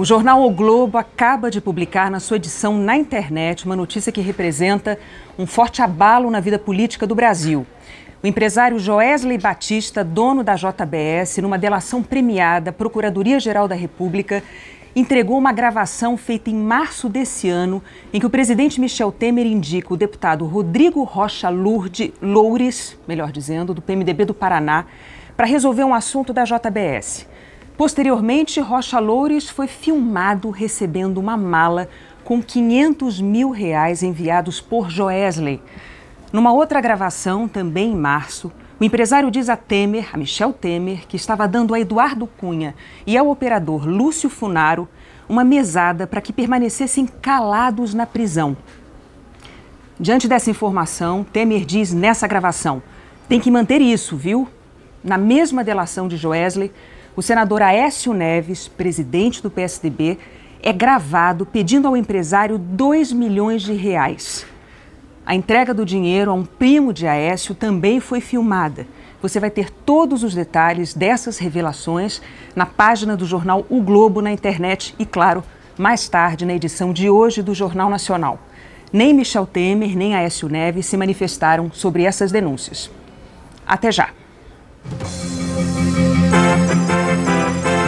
O jornal O Globo acaba de publicar na sua edição na internet uma notícia que representa um forte abalo na vida política do Brasil. O empresário Joesley Batista, dono da JBS, numa delação premiada Procuradoria-Geral da República, entregou uma gravação feita em março desse ano, em que o presidente Michel Temer indica o deputado Rodrigo Rocha Lourdes, Loures, melhor dizendo, do PMDB do Paraná, para resolver um assunto da JBS. Posteriormente, Rocha Loures foi filmado recebendo uma mala com 500 mil reais enviados por Joesley. Numa outra gravação, também em março, o empresário diz a Temer, a Michel Temer, que estava dando a Eduardo Cunha e ao operador Lúcio Funaro uma mesada para que permanecessem calados na prisão. Diante dessa informação, Temer diz nessa gravação: tem que manter isso, viu? Na mesma delação de Joesley, o senador Aécio Neves, presidente do PSDB, é gravado pedindo ao empresário 2 milhões de reais. A entrega do dinheiro a um primo de Aécio também foi filmada. Você vai ter todos os detalhes dessas revelações na página do jornal O Globo na internet e, claro, mais tarde na edição de hoje do Jornal Nacional. Nem Michel Temer nem Aécio Neves se manifestaram sobre essas denúncias. Até já!